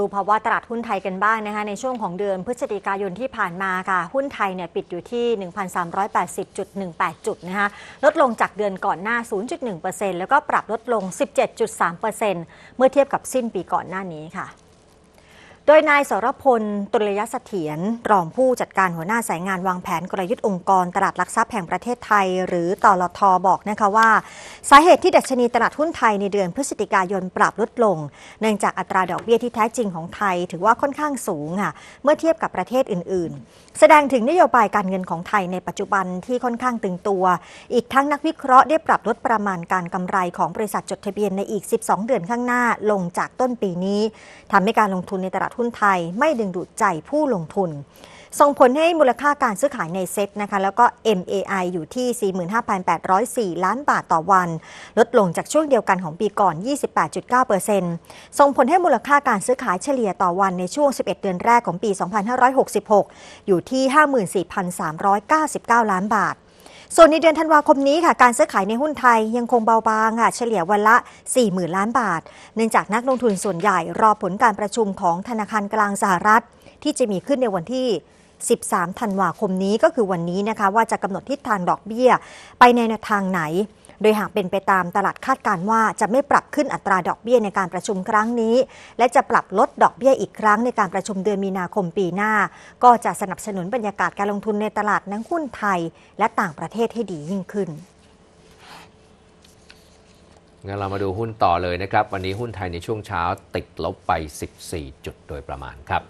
ดูภาวะตลาดหุ้นไทยกันบ้างนะคะในช่วงของเดือนพฤศจิกายนที่ผ่านมาค่ะหุ้นไทยเนี่ยปิดอยู่ที่ 1,380.18 จุดนะคะลดลงจากเดือนก่อนหน้า 0.1%แล้วก็ปรับลดลง 17.3%เมื่อเทียบกับสิ้นปีก่อนหน้านี้ค่ะโดยนายสรพลตุลยเสถียรรองผู้จัดการหัวหน้าสายงานวางแผนกลยุทธ์องค์กรตลาดหลักทรัพย์แห่งประเทศไทยหรือตลทอบอกนะคะว่า สาเหตุที่ดัชนีตลาดหุ้นไทยในเดือนพฤศจิกายนปรับลดลง เนื่องจากอัตราดอกเบี้ยที่แท้จริงของไทย ถือว่าค่อนข้างสูงค่ะเมื่อเทียบกับประเทศอื่นๆ แสดงถึงนโยบายการเงินของไทยในปัจจุบันที่ค่อนข้างตึงตัว อีกทั้งนักวิเคราะห์ได้ปรับลดประมาณการกำไรของบริษัทจดทะเบียนในอีก 12 เดือนข้างหน้าลงจากต้นปีนี้ ทำให้การลงทุนในตลาดทุนไทยไม่ดึงดูดใจผู้ลงทุน ส่งผลให้มูลค่าการซื้อขายในเซ็ตนะคะ แล้วก็ MAI อยู่ที่ 45,804 ล้านบาทต่อวัน ลดลงจากช่วงเดียวกันของปีก่อน 28.9%ส่งผลให้มูลค่าการซื้อขายเฉลี่ยต่อวันในช่วง 11 เดือนแรกของปี 2566 อยู่ที่ 54,399 ล้านบาทส่วนในเดือนธันวาคมนี้ค่ะ การซื้อขายในหุ้นไทยยังคงเบาบางค่ะเฉลี่ยวันละ 40,000 ล้านบาท เนื่องจากนักลงทุนส่วนใหญ่รอผลการประชุมของธนาคารกลางสหรัฐ ที่จะมีขึ้นในวันที่ 13 ธันวาคมนี้ก็คือวันนี้นะคะ ว่าจะกำหนดทิศทางดอกเบี้ยไปในทางไหนโดยหากเป็นไปตามตลาดคาดการว่า จะไม่ปรับขึ้นอัตราดอกเบี้ยในการประชุมครั้งนี้ และจะปรับลดดอกเบี้ยอีกครั้งในการประชุมเดือนมีนาคมปีหน้า ก็จะสนับสนุนบรรยากาศการลงทุนในตลาดนังหุ้นไทยและต่างประเทศให้ดียิ่งขึ้นงั้น เรามาดูหุ้นต่อเลยนะครับ วันนี้หุ้นไทยในช่วงเช้าติดลบไป 14 จุดโดยประมาณครับ